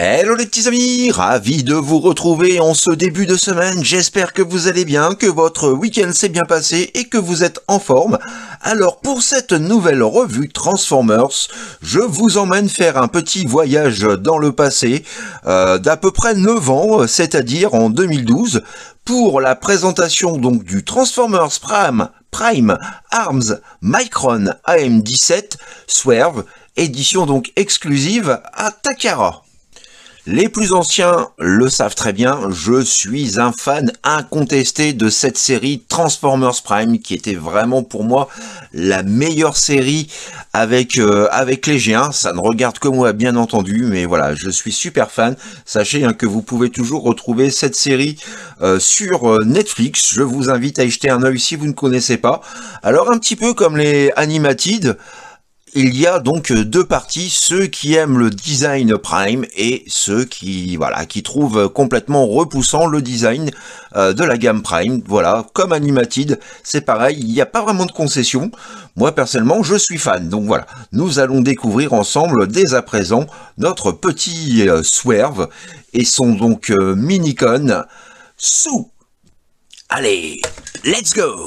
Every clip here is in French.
Hello les petits amis, ravi de vous retrouver en ce début de semaine, j'espère que vous allez bien, que votre week-end s'est bien passé et que vous êtes en forme. Alors pour cette nouvelle revue Transformers, je vous emmène faire un petit voyage dans le passé euh, d'à peu près 9 ans, c'est-à-dire en 2012, pour la présentation donc du Transformers Prime, Prime Arms Micron AM17 Swerve, édition donc exclusive à Takara. Les plus anciens le savent très bien, je suis un fan incontesté de cette série Transformers Prime qui était vraiment pour moi la meilleure série avec, euh, avec les géants, Ça ne regarde que moi bien entendu, mais voilà, je suis super fan. Sachez hein, que vous pouvez toujours retrouver cette série euh, sur euh, Netflix. Je vous invite à y jeter un oeil si vous ne connaissez pas. Alors un petit peu comme les Animatides, il y a donc euh, deux parties, ceux qui aiment le design prime et ceux qui voilà qui trouvent complètement repoussant le design euh, de la gamme prime. Voilà, comme Animated, c'est pareil, il n'y a pas vraiment de concession. Moi personnellement, je suis fan. Donc voilà, nous allons découvrir ensemble dès à présent notre petit euh, swerve et son donc minicon sous. Allez, let's go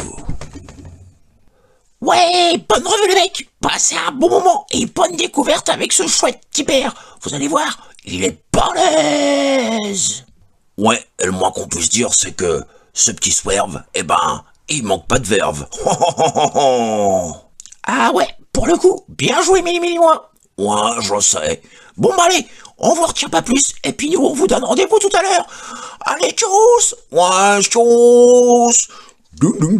Ouais, bonne revue le mec Passez un bon moment et bonne découverte avec ce chouette père Vous allez voir, il est balèze Ouais, et le moins qu'on puisse dire, c'est que ce petit swerve, eh ben, il manque pas de verve. ah ouais, pour le coup, bien joué Mini Mini moi Ouais, je sais. Bon bah allez, on vous retient pas plus, et puis nous on vous donne rendez-vous tout à l'heure Allez, tchuss Ouais, tchuss dum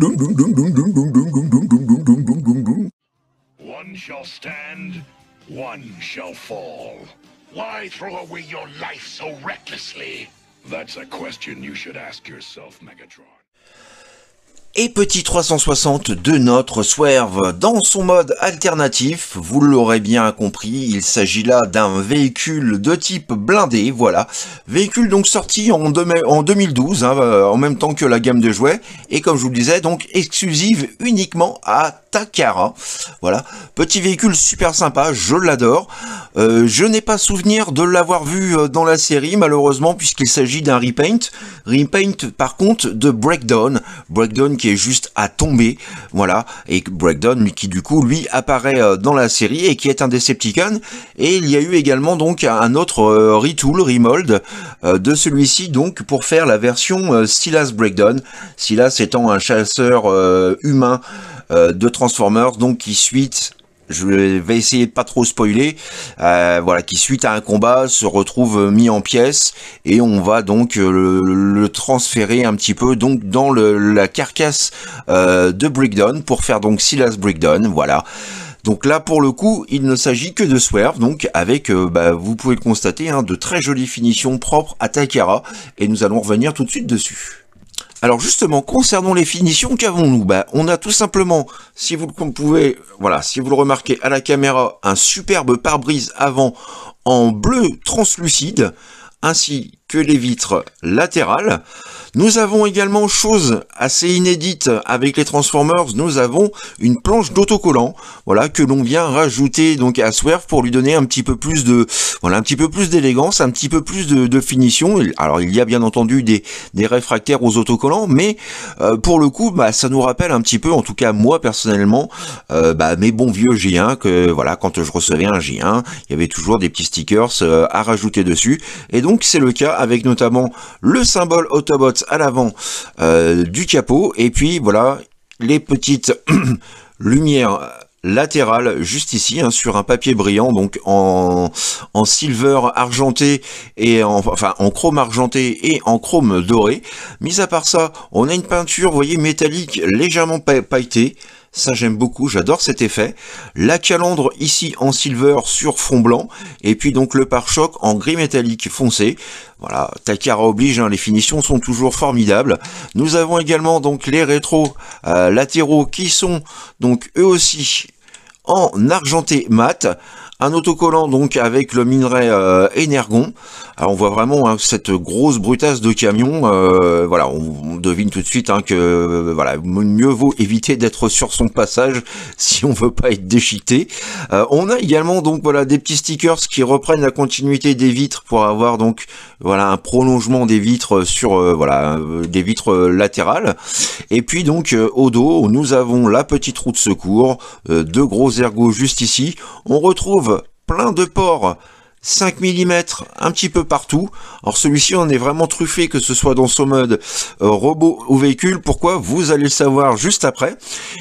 et petit 360 de notre Swerve dans son mode alternatif, vous l'aurez bien compris, il s'agit là d'un véhicule de type blindé, voilà. Véhicule donc sorti en, 2012, hein, euh, en même temps que la gamme de jouets, et comme je vous le disais, donc exclusive uniquement à Takara. Voilà, petit véhicule super sympa, je l'adore. Euh, je n'ai pas souvenir de l'avoir vu euh, dans la série, malheureusement, puisqu'il s'agit d'un repaint. Repaint, par contre, de Breakdown. Breakdown qui est juste à tomber, voilà. Et Breakdown, qui du coup, lui, apparaît euh, dans la série et qui est un Decepticon. Et il y a eu également, donc, un autre retool, remold, de celui-ci, donc, pour faire la version Silas Breakdown. Silas étant un chasseur humain euh, de Transformers, donc qui suite je vais essayer de pas trop spoiler, euh, voilà, qui suite à un combat se retrouve mis en pièces et on va donc euh, le, transférer un petit peu donc dans le, la carcasse de Brickdown pour faire donc Silas Brickdown, voilà. Donc là, pour le coup, il ne s'agit que de Swerve, donc avec, bah, vous pouvez le constater, hein, de très jolies finitions propres à Takara, et nous allons revenir tout de suite dessus. Alors justement, concernant les finitions, qu'avons-nous ben, On a tout simplement, si vous le pouvez, voilà, si vous le remarquez à la caméra, un superbe pare-brise avant en bleu translucide, ainsi que les vitres latérales. Nous avons également chose assez inédite avec les Transformers, nous avons une planche d'autocollant, voilà que l'on vient rajouter donc à Swerve pour lui donner un petit peu plus de voilà un petit peu plus d'élégance, un petit peu plus de, finition. Alors il y a bien entendu des, réfractaires aux autocollants, mais euh, pour le coup bah ça nous rappelle un petit peu, en tout cas moi personnellement, euh, bah, mes bons vieux g 1 que voilà quand je recevais un g 1 il y avait toujours des petits stickers euh, à rajouter dessus, et donc c'est le cas avec notamment le symbole Autobot à l'avant euh, du capot. Et puis voilà, les petites lumières latérales juste ici hein, sur un papier brillant donc en, en silver argenté et en, enfin en chrome argenté et en chrome doré mis à part ça on a une peinture voyez métallique légèrement pailletée ça j'aime beaucoup, j'adore cet effet. La calandre ici en silver sur fond blanc. Et puis donc le pare-choc en gris métallique foncé. Voilà, Takara oblige, hein, les finitions sont toujours formidables. Nous avons également donc les rétros euh, latéraux qui sont donc eux aussi en argenté mat un autocollant donc avec le minerai euh, Energon, énergon. Alors on voit vraiment hein, cette grosse brutasse de camion. Euh, voilà, on, devine tout de suite hein, que euh, voilà, mieux vaut éviter d'être sur son passage si on veut pas être déchiqueté. on a également donc voilà des petits stickers qui reprennent la continuité des vitres pour avoir donc voilà un prolongement des vitres sur voilà des vitres latérales. Et puis donc au dos, nous avons la petite roue de secours, deux gros ergots juste ici. On retrouve plein de ports. 5 mm un petit peu partout. Alors celui-ci on est vraiment truffé que ce soit dans ce mode euh, robot ou véhicule. Pourquoi Vous allez le savoir juste après.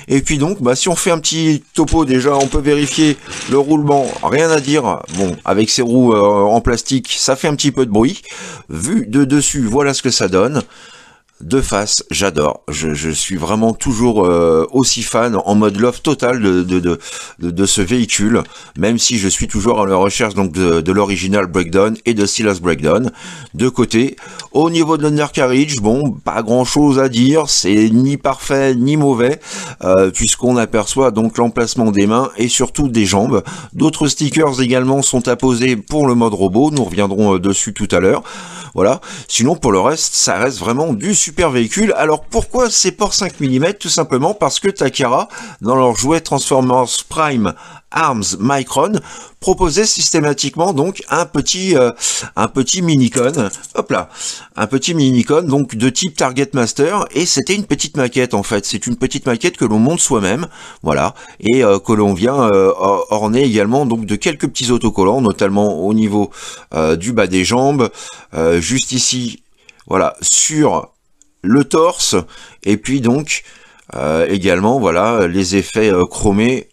Et puis donc bah, si on fait un petit topo déjà on peut vérifier le roulement. Rien à dire. Bon avec ces roues euh, en plastique ça fait un petit peu de bruit. Vu de dessus voilà ce que ça donne de face, j'adore. Je, suis vraiment toujours euh, aussi fan, en mode love total de, ce véhicule, même si je suis toujours à la recherche donc de, l'original Breakdown et de Silas Breakdown. De côté, au niveau de l'undercarriage, bon, pas grand chose à dire, c'est ni parfait ni mauvais, euh, puisqu'on aperçoit donc l'emplacement des mains et surtout des jambes. D'autres stickers également sont apposés pour le mode robot, nous reviendrons euh, dessus tout à l'heure. Voilà, sinon pour le reste, ça reste vraiment du super véhicule. Alors pourquoi ces ports 5 mm Tout simplement parce que Takara, dans leur jouet Transformers Prime Arms Micron, proposait systématiquement donc un petit euh, un petit minicon, hop là, un petit minicon donc de type Target Master et c'était une petite maquette en fait, c'est une petite maquette que l'on monte soi-même, voilà, et euh, que l'on vient euh, orner également donc de quelques petits autocollants, notamment au niveau du bas des jambes, juste ici, voilà, sur le torse, et puis donc euh, également voilà les effets euh, chromés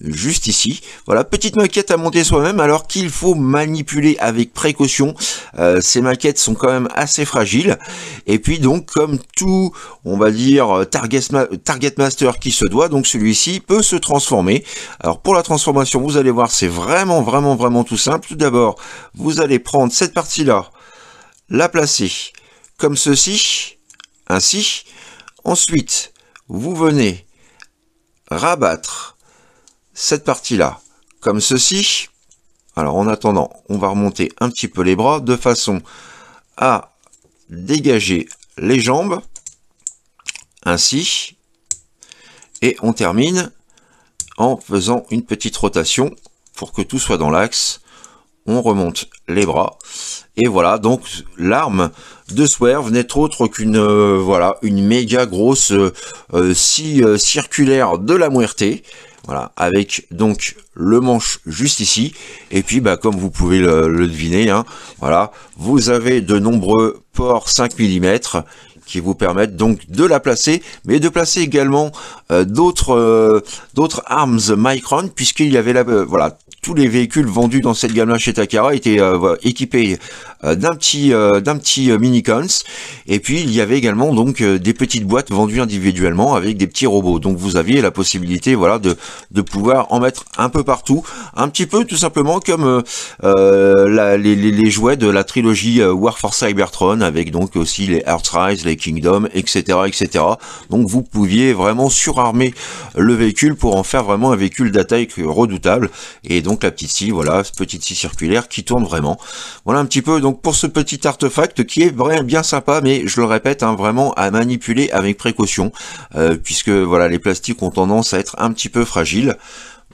juste ici. Voilà, petite maquette à monter soi-même alors qu'il faut manipuler avec précaution. Euh, ces maquettes sont quand même assez fragiles. Et puis donc comme tout, on va dire, target, target master qui se doit, donc celui-ci peut se transformer. Alors pour la transformation, vous allez voir, c'est vraiment, vraiment, vraiment tout simple. Tout d'abord, vous allez prendre cette partie-là, la placer comme ceci ainsi, ensuite, vous venez rabattre cette partie-là, comme ceci. Alors en attendant, on va remonter un petit peu les bras de façon à dégager les jambes, ainsi. Et on termine en faisant une petite rotation pour que tout soit dans l'axe. On remonte les bras. Et voilà, donc l'arme de Swerve n'est autre qu'une euh, voilà une méga grosse euh, euh, scie circulaire de la Muerte. Voilà, avec donc le manche juste ici. Et puis, bah, comme vous pouvez le, deviner, hein, voilà, vous avez de nombreux ports 5 mm qui vous permettent donc de la placer, mais de placer également d'autres d'autres arms Micron, puisqu'il y avait la, voilà tous les véhicules vendus dans cette gamme-là chez Takara étaient euh, équipés euh, d'un petit euh, d'un petit mini cons et puis il y avait également donc des petites boîtes vendues individuellement avec des petits robots. Donc vous aviez la possibilité voilà de de pouvoir en mettre un peu partout, un petit peu tout simplement comme les, jouets de la trilogie War for Cybertron avec donc aussi les Earthrise, les Kingdom, etc., etc. Donc vous pouviez vraiment surarmer le véhicule pour en faire vraiment un véhicule d'attaque redoutable et donc donc la petite scie, voilà, petite scie circulaire qui tourne vraiment. Voilà un petit peu donc pour ce petit artefact qui est vraiment bien sympa, mais je le répète, hein, vraiment à manipuler avec précaution, euh, puisque voilà les plastiques ont tendance à être un petit peu fragiles.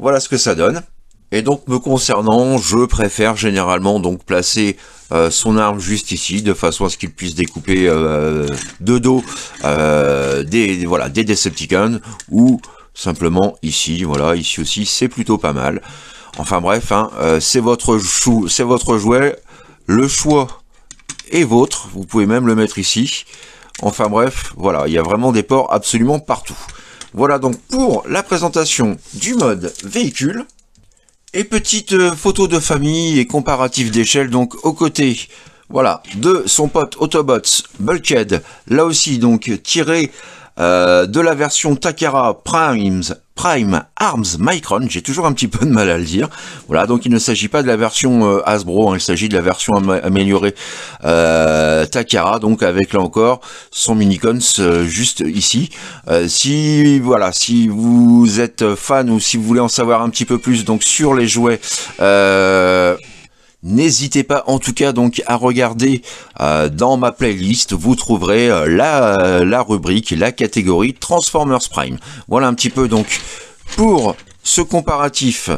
Voilà ce que ça donne. Et donc me concernant, je préfère généralement donc placer euh, son arme juste ici, de façon à ce qu'il puisse découper euh, de dos des, voilà, des Decepticons, ou simplement ici, voilà, ici aussi c'est plutôt pas mal. Enfin bref, hein, euh, c'est votre c'est votre jouet. Le choix est votre. Vous pouvez même le mettre ici. Enfin bref, voilà, il y a vraiment des ports absolument partout. Voilà donc pour la présentation du mode véhicule. Et petite euh, photo de famille et comparatif d'échelle donc aux côtés voilà, de son pote Autobots Bulkhead, là aussi donc tiré euh, de la version Takara Primes, Prime Arms Micron, j'ai toujours un petit peu de mal à le dire, voilà, donc il ne s'agit pas de la version euh, Hasbro, hein, il s'agit de la version améliorée euh, Takara, donc avec là encore son Minicons juste ici, si, voilà, si vous êtes fan ou si vous voulez en savoir un petit peu plus, donc sur les jouets... N'hésitez pas en tout cas donc à regarder euh, dans ma playlist, vous trouverez euh, la, euh, la, rubrique, la catégorie Transformers Prime. Voilà un petit peu donc pour ce comparatif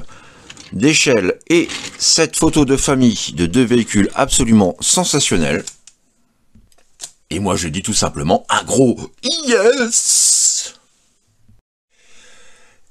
d'échelle et cette photo de famille de deux véhicules absolument sensationnels. Et moi je dis tout simplement un gros yes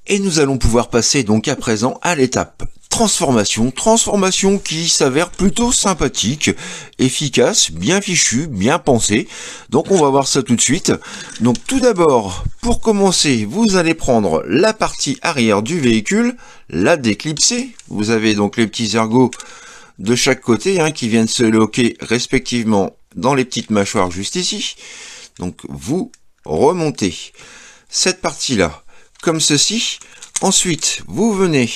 Et nous allons pouvoir passer donc à présent à l'étape transformation, transformation qui s'avère plutôt sympathique, efficace, bien fichu, bien pensé. Donc on va voir ça tout de suite. Donc tout d'abord, pour commencer, vous allez prendre la partie arrière du véhicule, la déclipser. Vous avez donc les petits ergots de chaque côté hein, qui viennent se loquer respectivement dans les petites mâchoires juste ici. Donc vous remontez cette partie-là comme ceci. Ensuite, vous venez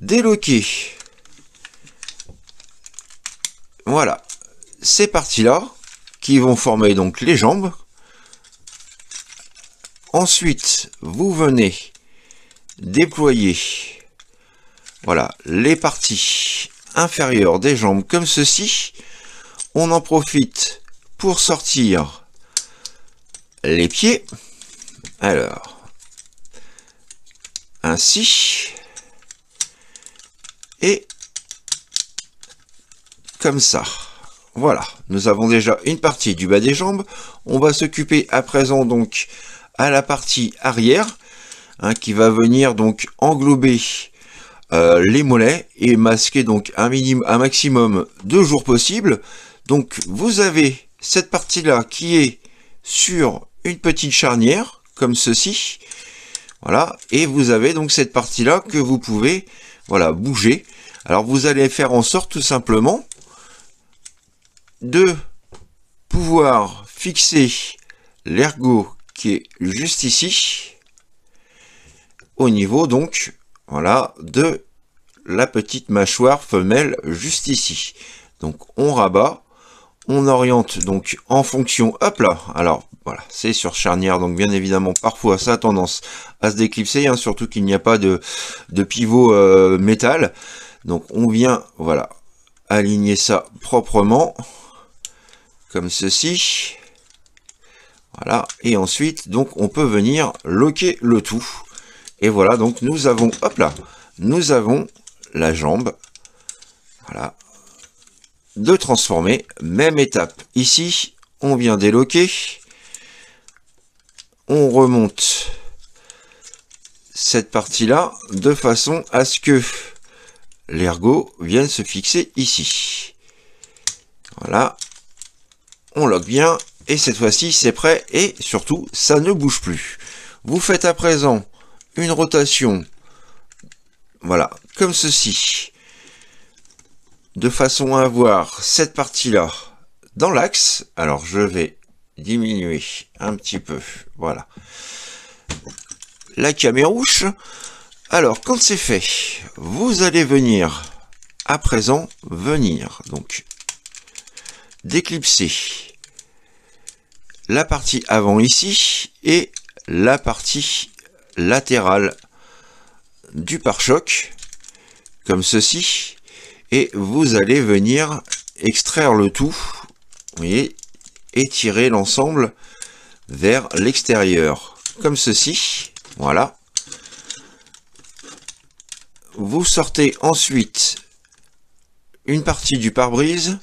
déloquer. Voilà, ces parties-là, qui vont former donc les jambes. Ensuite, vous venez déployer voilà, les parties inférieures des jambes comme ceci. On en profite pour sortir les pieds. Alors, ainsi et comme ça. Voilà, nous avons déjà une partie du bas des jambes. On va s'occuper à présent donc à la partie arrière hein, qui va venir donc englober euh, les mollets et masquer donc un, minimum, un maximum de jours possible. Donc vous avez cette partie là qui est sur une petite charnière comme ceci. Voilà, et vous avez donc cette partie là que vous pouvez voilà, bouger. Alors vous allez faire en sorte tout simplement de pouvoir fixer l'ergot qui est juste ici au niveau donc voilà de la petite mâchoire femelle juste ici. Donc on rabat on oriente donc en fonction, hop là, alors voilà, c'est sur charnière, donc bien évidemment parfois ça a tendance à se déclipser, hein, surtout qu'il n'y a pas de, pivot euh, métal. Donc on vient, voilà, aligner ça proprement, comme ceci. Voilà, et ensuite, donc on peut venir loquer le tout. Et voilà, donc nous avons, hop là, nous avons la jambe, voilà, de transformer. Même étape ici, on vient déloquer. On remonte cette partie-là de façon à ce que l'ergot vienne se fixer ici. Voilà, on log bien et cette fois-ci c'est prêt et surtout ça ne bouge plus. Vous faites à présent une rotation, voilà, comme ceci de façon à avoir cette partie-là dans l'axe. Alors je vais diminuer un petit peu, voilà, la rouge. Alors quand c'est fait, vous allez venir, à présent, venir, donc, d'éclipser la partie avant ici et la partie latérale du pare-choc, comme ceci et vous allez venir extraire le tout, voyez, et l'ensemble vers l'extérieur, comme ceci, voilà. Vous sortez ensuite une partie du pare-brise,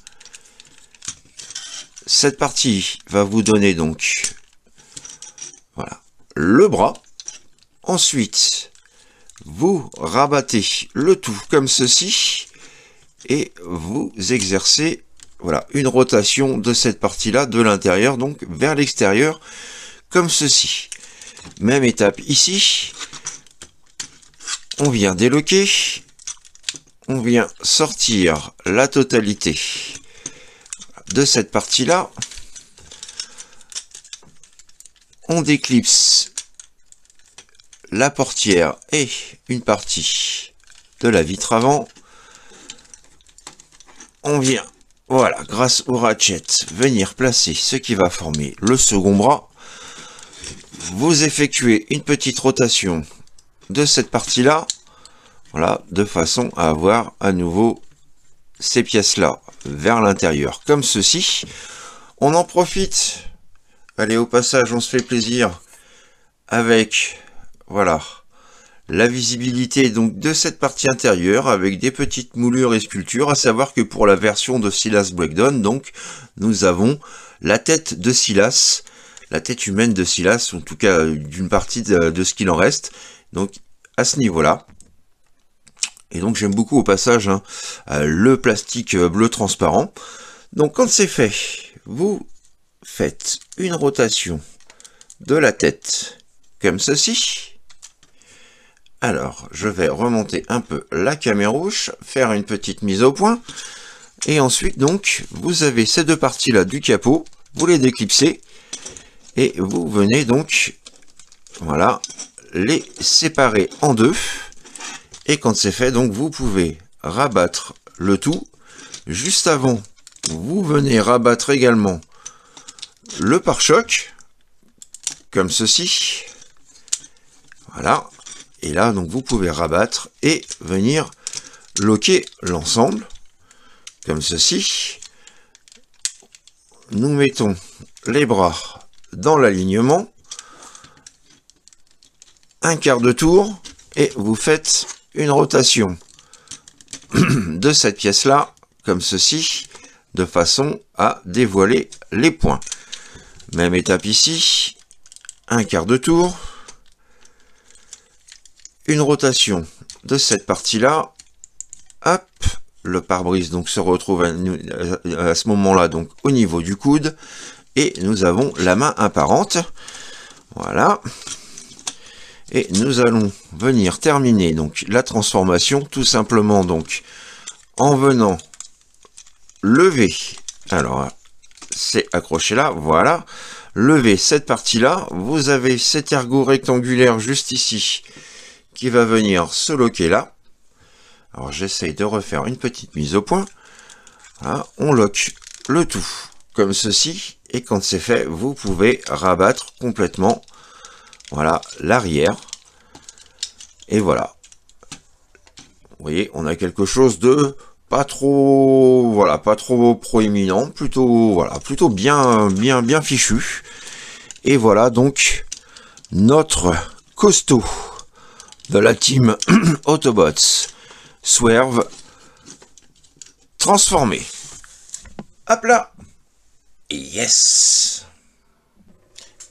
cette partie va vous donner donc voilà, le bras. Ensuite, vous rabattez le tout comme ceci et vous exercez voilà, une rotation de cette partie-là, de l'intérieur, donc vers l'extérieur, comme ceci. Même étape ici, on vient déloquer, on vient sortir la totalité de cette partie-là, on déclipse la portière et une partie de la vitre avant, on vient, voilà, grâce au ratchet, venir placer ce qui va former le second bras. Vous effectuez une petite rotation de cette partie-là, voilà, de façon à avoir à nouveau ces pièces-là vers l'intérieur, comme ceci. On en profite, allez au passage, on se fait plaisir avec, voilà, la visibilité donc de cette partie intérieure avec des petites moulures et sculptures, à savoir que pour la version de Silas Breakdown, donc, nous avons la tête de Silas, la tête humaine de Silas, en tout cas euh, d'une partie de, ce qu'il en reste, donc à ce niveau-là. Et donc j'aime beaucoup au passage hein, euh, le plastique euh, bleu transparent. Donc quand c'est fait, vous faites une rotation de la tête comme ceci. Alors, je vais remonter un peu la caméra rouge, faire une petite mise au point. Et ensuite, donc, vous avez ces deux parties-là du capot, vous les déclipsez, et vous venez donc, voilà, les séparer en deux. Et quand c'est fait, donc, vous pouvez rabattre le tout. Juste avant, vous venez rabattre également le pare-choc, comme ceci. Voilà, et là, donc vous pouvez rabattre et venir loquer l'ensemble, comme ceci. Nous mettons les bras dans l'alignement, un quart de tour, et vous faites une rotation de cette pièce-là, comme ceci, de façon à dévoiler les points. Même étape ici, un quart de tour, une rotation de cette partie-là. Hop, le pare-brise donc se retrouve à, à ce moment-là donc au niveau du coude et nous avons la main apparente. Voilà. Et nous allons venir terminer donc la transformation tout simplement donc en venant lever. Alors c'est accroché là, voilà. Lever cette partie là, vous avez cet ergot rectangulaire juste ici qui va venir se loquer là. Alors j'essaye de refaire une petite mise au point. Ah, on loque le tout comme ceci. Et quand c'est fait, vous pouvez rabattre complètement voilà l'arrière. Et voilà. Vous voyez, on a quelque chose de pas trop voilà, pas trop proéminent, plutôt voilà, plutôt bien bien bien fichu. Et voilà donc notre costaud de la team Autobots. Swerve transformé. Hop là Yes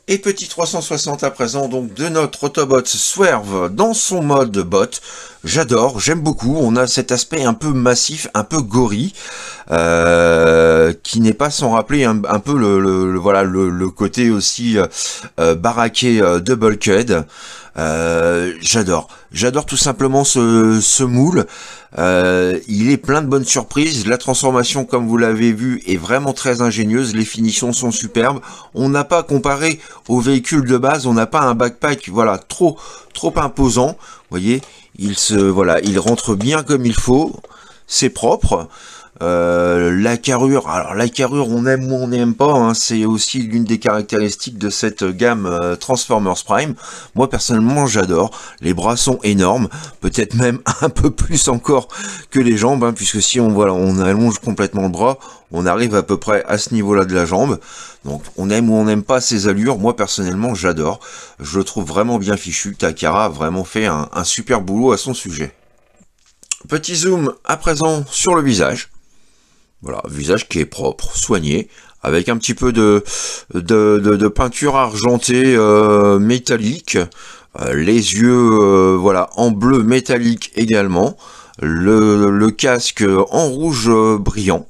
et petit 360 à présent donc de notre Autobots Swerve dans son mode bot. J'adore, j'aime beaucoup. On a cet aspect un peu massif, un peu gorille, euh, qui n'est pas sans rappeler un, peu le, voilà le, côté aussi euh, baraqué euh, de Bulkhead. Euh, j'adore, j'adore tout simplement ce, moule. Euh, il est plein de bonnes surprises. La transformation, comme vous l'avez vu, est vraiment très ingénieuse. Les finitions sont superbes. On n'a pas comparé au véhicule de base, on n'a pas un backpack, voilà, trop, trop imposant. Vous voyez, il se, voilà, il rentre bien comme il faut. C'est propre. Euh, la carrure, alors la carrure on aime ou on n'aime pas, hein, c'est aussi l'une des caractéristiques de cette gamme euh, Transformers Prime. Moi personnellement j'adore, les bras sont énormes, peut-être même un peu plus encore que les jambes, hein, puisque si on, voilà, on allonge complètement le bras, on arrive à peu près à ce niveau-là de la jambe. Donc on aime ou on n'aime pas ces allures, moi personnellement j'adore, je le trouve vraiment bien fichu, Takara a vraiment fait un super boulot à son sujet. Petit zoom à présent sur le visage. Voilà, visage qui est propre, soigné, avec un petit peu de, de, peinture argentée euh, métallique, euh, les yeux euh, voilà en bleu métallique également, le, casque en rouge brillant,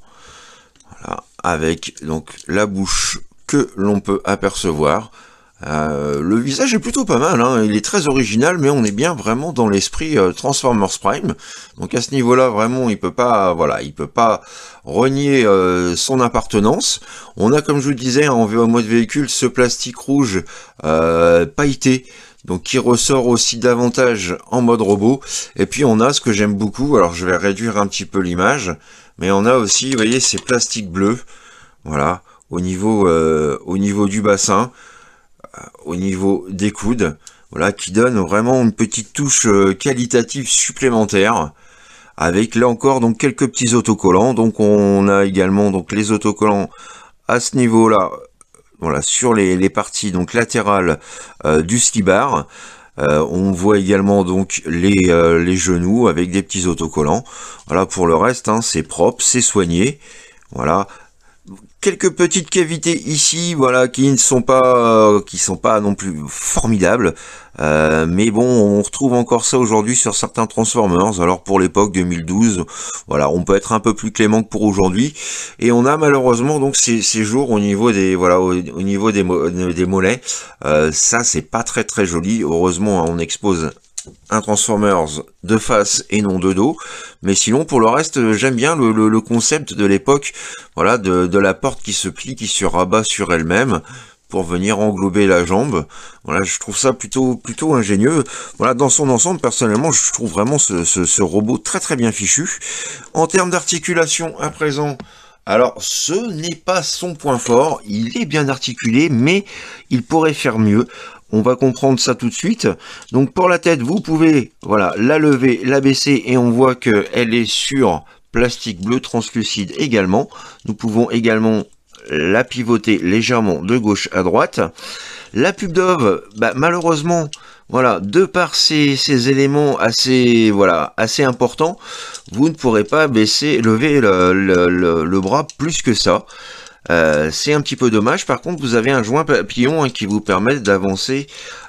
avec donc la bouche que l'on peut apercevoir, euh, le visage est plutôt pas mal, hein. il est très original, mais on est bien vraiment dans l'esprit euh, Transformers Prime. Donc à ce niveau-là, vraiment, il peut pas, voilà, il peut pas renier euh, son appartenance. On a, comme je vous disais, en mode véhicule, ce plastique rouge pailleté donc qui ressort aussi davantage en mode robot. Et puis on a ce que j'aime beaucoup, alors je vais réduire un petit peu l'image, mais on a aussi, voyez, ces plastiques bleus, voilà, au niveau, au niveau du bassin au niveau des coudes, voilà, qui donne vraiment une petite touche euh, qualitative supplémentaire avec là encore donc quelques petits autocollants. Donc on a également donc les autocollants à ce niveau-là, voilà, sur les, parties donc latérales euh, du ski bar. Euh, on voit également donc les, les, genoux avec des petits autocollants. Voilà pour le reste, hein, c'est propre, c'est soigné. Voilà, quelques petites cavités ici, voilà, qui ne sont pas, euh, qui sont pas non plus formidables. Euh, mais bon, on retrouve encore ça aujourd'hui sur certains Transformers. Alors pour l'époque 2012, voilà, on peut être un peu plus clément que pour aujourd'hui. Et on a malheureusement donc ces, jours au niveau des voilà au, niveau des, des mollets. Euh, ça c'est pas très très joli. Heureusement, hein, on expose un Transformers de face et non de dos. Mais sinon, pour le reste, j'aime bien le, concept de l'époque, voilà, de, la porte qui se plie, qui se rabat sur elle-même pour venir englober la jambe. Voilà, je trouve ça plutôt plutôt ingénieux. Voilà, dans son ensemble, personnellement, je trouve vraiment ce, ce robot très très bien fichu. En termes d'articulation, à présent, alors, ce n'est pas son point fort, il est bien articulé, mais il pourrait faire mieux. On va comprendre ça tout de suite. Donc pour la tête, vous pouvez voilà, la lever, la baisser et on voit qu'elle est sur plastique bleu translucide également. Nous pouvons également la pivoter légèrement de gauche à droite. La pub Dove, bah, malheureusement, voilà, de par ces, éléments assez, voilà, assez importants, vous ne pourrez pas baisser, lever le bras plus que ça. Euh, c'est un petit peu dommage. Par contre, vous avez un joint papillon hein, qui vous permet d'avancer,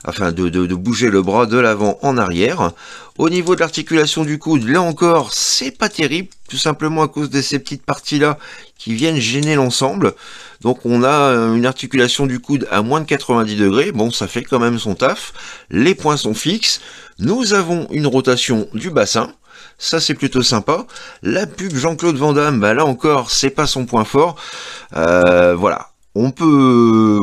enfin de, de, bouger le bras de l'avant en arrière. Au niveau de l'articulation du coude, là encore, c'est pas terrible, tout simplement à cause de ces petites parties-là qui viennent gêner l'ensemble. Donc on a euh, une articulation du coude à moins de 90 degrés, bon ça fait quand même son taf. Les points sont fixes. Nous avons une rotation du bassin. Ça, c'est plutôt sympa. La pub Jean-Claude Van Damme, bah, là encore, c'est pas son point fort. Euh, voilà. On peut,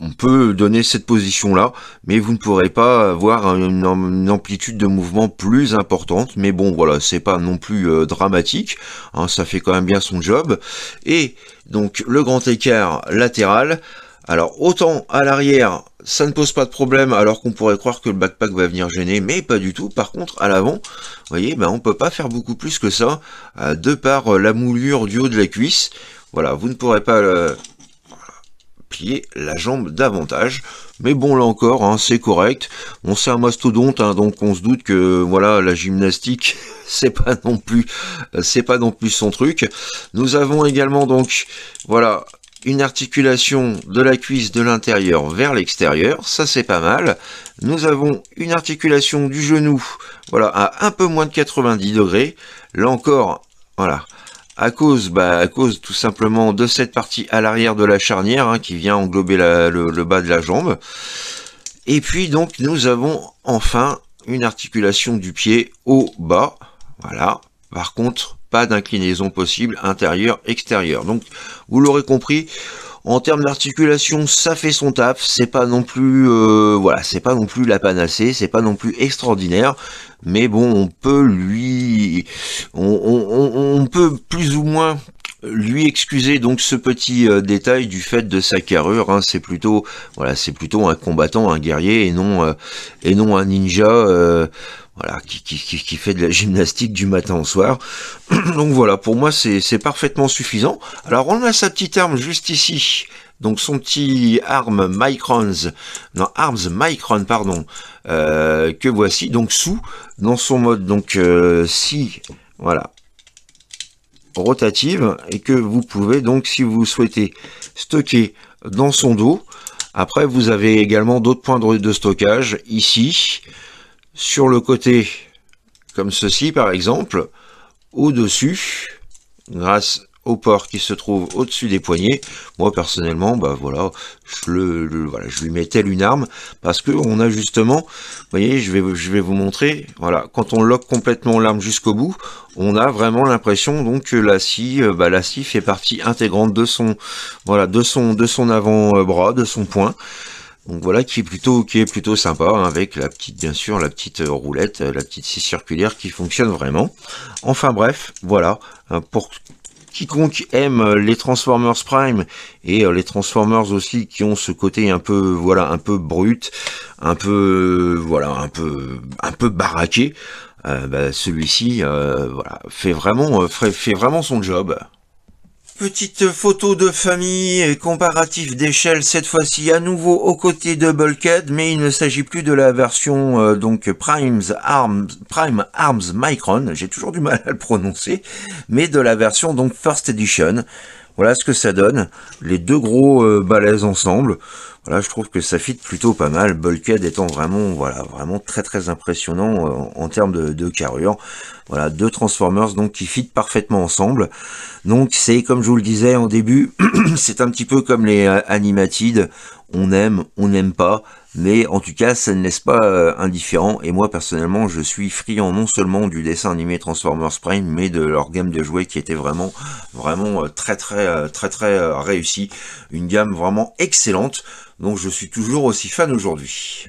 on peut donner cette position-là, mais vous ne pourrez pas avoir une, amplitude de mouvement plus importante. Mais bon, voilà, c'est pas non plus euh, dramatique. Hein, ça fait quand même bien son job. Et donc, le grand écart latéral. Alors autant à l'arrière, ça ne pose pas de problème alors qu'on pourrait croire que le backpack va venir gêner, mais pas du tout. Par contre à l'avant, vous voyez, ben, on peut pas faire beaucoup plus que ça, euh, de par euh, la moulure du haut de la cuisse. Voilà, vous ne pourrez pas euh, plier la jambe davantage. Mais bon là encore, hein, c'est correct. On sait un mastodonte, hein, donc on se doute que voilà la gymnastique, c'est pas non plus, c'est pas non plus son truc. Nous avons également donc, voilà, une articulation de la cuisse de l'intérieur vers l'extérieur, ça c'est pas mal. Nous avons une articulation du genou, voilà, à un peu moins de 90 degrés. Là encore, voilà, à cause, bah, à cause tout simplement de cette partie à l'arrière de la charnière hein, qui vient englober le, le bas de la jambe. Et puis donc nous avons enfin une articulation du pied au bas, voilà, par contre, pas d'inclinaison possible intérieur, extérieur. Donc, vous l'aurez compris, en termes d'articulation, ça fait son taf. C'est pas non plus, euh, voilà, c'est pas non plus la panacée, c'est pas non plus extraordinaire. Mais bon, on peut lui, on, peut plus ou moins lui excuser donc ce petit euh, détail du fait de sa carrure. Hein. c'est plutôt, voilà, c'est plutôt un combattant, un guerrier et non euh, et non un ninja voilà, qui, qui, fait de la gymnastique du matin au soir. Donc voilà, pour moi c'est parfaitement suffisant. Alors on a sa petite arme juste ici, donc son petit arme microns, non arms micron pardon, euh, que voici donc sous dans son mode donc euh, si voilà rotative et que vous pouvez donc si vous souhaitez stocker dans son dos. Après vous avez également d'autres points de, de stockage ici sur le côté, comme ceci par exemple, au-dessus, grâce au port qui se trouve au-dessus des poignets. Moi personnellement, bah voilà, je, voilà, je lui mets une arme parce que on a justement, vous voyez, je vais, je vais vous montrer. Voilà, quand on lock complètement l'arme jusqu'au bout, on a vraiment l'impression donc que la scie, euh, bah, la scie fait partie intégrante de son, voilà, de son, de son avant-bras, de son poing. Donc voilà, qui est plutôt, qui est plutôt sympa, hein, avec la petite, bien sûr, la petite euh, roulette, euh, la petite scie circulaire qui fonctionne vraiment. Enfin bref, voilà, euh, pour quiconque aime les Transformers Prime et les Transformers aussi qui ont ce côté un peu voilà un peu brut, un peu voilà un peu un peu baraqué, bah, celui-ci voilà fait vraiment fait vraiment son job. Petite photo de famille et comparatif d'échelle cette fois-ci à nouveau aux côtés de Bulkhead mais il ne s'agit plus de la version euh, donc Prime's Arms, Prime Arms Micron, j'ai toujours du mal à le prononcer, mais de la version donc First Edition. Voilà ce que ça donne, les deux gros euh, balaises ensemble. Voilà, je trouve que ça fit plutôt pas mal, Bulkhead étant vraiment, voilà, vraiment très très impressionnant euh, en termes de, carrure. Voilà, deux Transformers donc qui fit parfaitement ensemble. Donc c'est comme je vous le disais en début, c'est un petit peu comme les euh, animatides on aime, on n'aime pas, mais en tout cas ça ne laisse pas euh, indifférent et moi personnellement je suis friand non seulement du dessin animé Transformers Prime mais de leur gamme de jouets qui était vraiment vraiment euh, très très euh, très très réussie, une gamme vraiment excellente donc je suis toujours aussi fan aujourd'hui.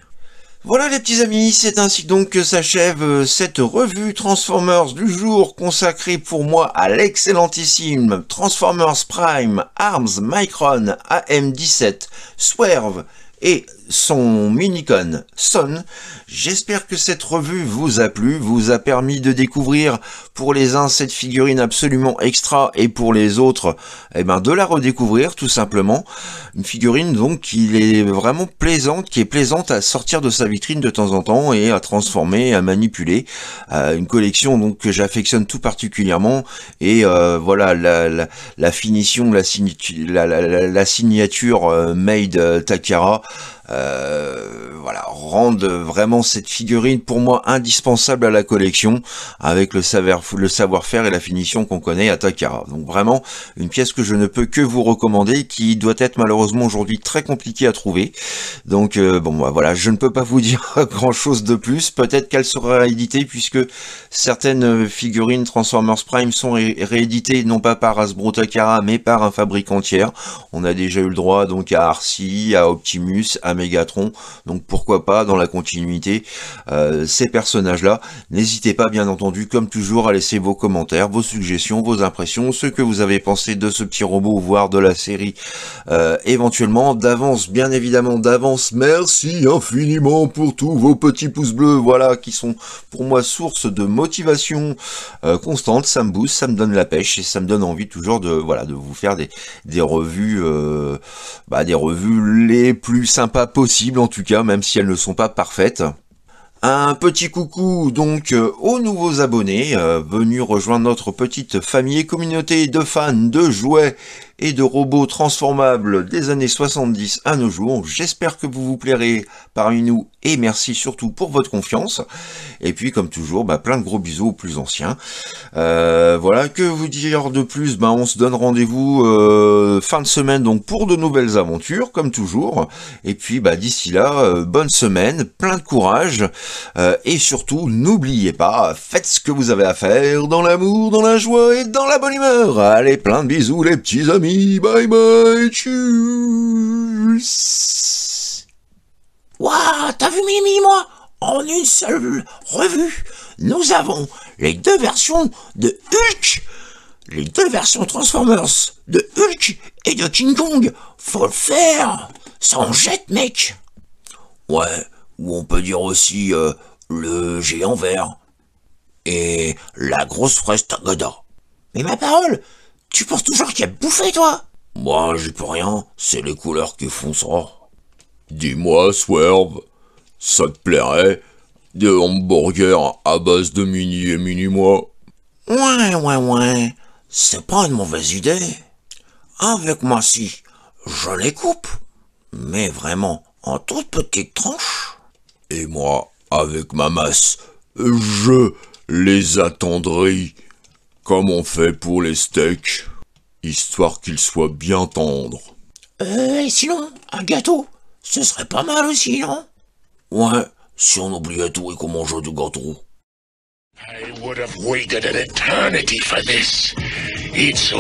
Voilà les petits amis, c'est ainsi donc que s'achève euh, cette revue Transformers du jour consacrée pour moi à l'excellentissime Transformers Prime, Arms, Micron, AM17, Swerve et son Minicon Son. J'espère que cette revue vous a plu, vous a permis de découvrir pour les uns cette figurine absolument extra et pour les autres eh ben, de la redécouvrir tout simplement. Une figurine donc qui est vraiment plaisante, qui est plaisante à sortir de sa vitrine de temps en temps et à transformer, à manipuler. une collection donc que j'affectionne tout particulièrement et euh, voilà la, finition, la, signature, la, signature euh, made euh, Takara euh, voilà, rendent vraiment cette figurine pour moi indispensable à la collection avec le savoir-faire et la finition qu'on connaît à Takara. Donc vraiment une pièce que je ne peux que vous recommander qui doit être malheureusement aujourd'hui très compliquée à trouver. Donc euh, bon bah, voilà, je ne peux pas vous dire grand chose de plus. Peut-être qu'elle sera rééditée puisque certaines figurines Transformers Prime sont rééditées non pas par Hasbro Takara mais par un fabricant tiers. On a déjà eu le droit donc à Arcee, à Optimus, à Megatron. Donc pourquoi pas dans la continuité euh, ces personnages-là. N'hésitez pas bien entendu comme toujours à laisser vos commentaires, vos suggestions, vos impressions, ce que vous avez pensé de ce petit robot, voire de la série euh, éventuellement. D'avance, bien évidemment d'avance, merci infiniment pour tous vos petits pouces bleus, voilà, qui sont pour moi source de motivation euh, constante, ça me booste, ça me donne la pêche et ça me donne envie toujours de voilà de vous faire des, des revues bah, des revues les plus sympas possible en tout cas, même si elles ne sont pas parfaites. Un petit coucou donc euh, aux nouveaux abonnés euh, venus rejoindre notre petite famille et communauté de fans de jouets et de robots transformables des années 70 à nos jours. J'espère que vous vous plairez parmi nous et merci surtout pour votre confiance. Et puis comme toujours, bah, plein de gros bisous aux plus anciens. Euh, voilà, que vous dire de plus bah, On se donne rendez-vous euh, fin de semaine donc pour de nouvelles aventures, comme toujours. Et puis bah, d'ici là, euh, bonne semaine, plein de courage. et surtout, n'oubliez pas, faites ce que vous avez à faire dans l'amour, dans la joie et dans la bonne humeur. Allez, plein de bisous les petits amis bye bye, Waah, Waouh, t'as vu Mimi, moi En une seule revue, nous avons les deux versions de Hulk, les deux versions Transformers de Hulk et de King Kong. Faut le faire, sans jette, mec. Ouais, ou on peut dire aussi euh, le géant vert et la grosse fraise Tagada. Mais ma parole, tu penses toujours qu'il y a bouffé, toi Moi, bah, j'ai peux rien, c'est les couleurs qui font ça. Dis-moi, Swerve, ça te plairait des hamburgers à base de mini et mini moi Ouais, ouais, ouais, c'est pas une mauvaise idée. Avec moi, si, je les coupe, mais vraiment en toutes petites tranches. Et moi, avec ma masse, je les attendris comme on fait pour les steaks, histoire qu'ils soient bien tendres. Euh, sinon, un gâteau, ce serait pas mal aussi, non Ouais, si on oubliait tout et qu'on mangeait du gâteau. I would have waited an eternity for this. It's